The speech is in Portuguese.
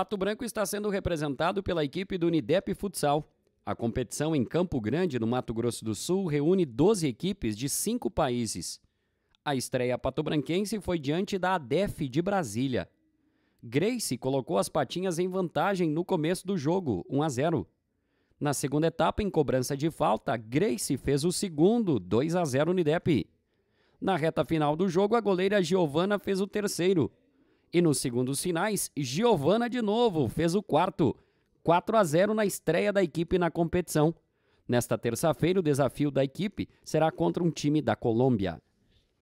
Pato Branco está sendo representado pela equipe do Unidep Futsal. A competição em Campo Grande, no Mato Grosso do Sul, reúne 12 equipes de cinco países. A estreia patobranquense foi diante da ADEF de Brasília. Grace colocou as patinhas em vantagem no começo do jogo, 1 a 0. Na segunda etapa, em cobrança de falta, Grace fez o segundo, 2 a 0 Unidep. Na reta final do jogo, a goleira Giovana fez o terceiro, e nos segundos finais, Giovana de novo fez o quarto, 4 a 0 na estreia da equipe na competição. Nesta terça-feira, o desafio da equipe será contra um time da Colômbia.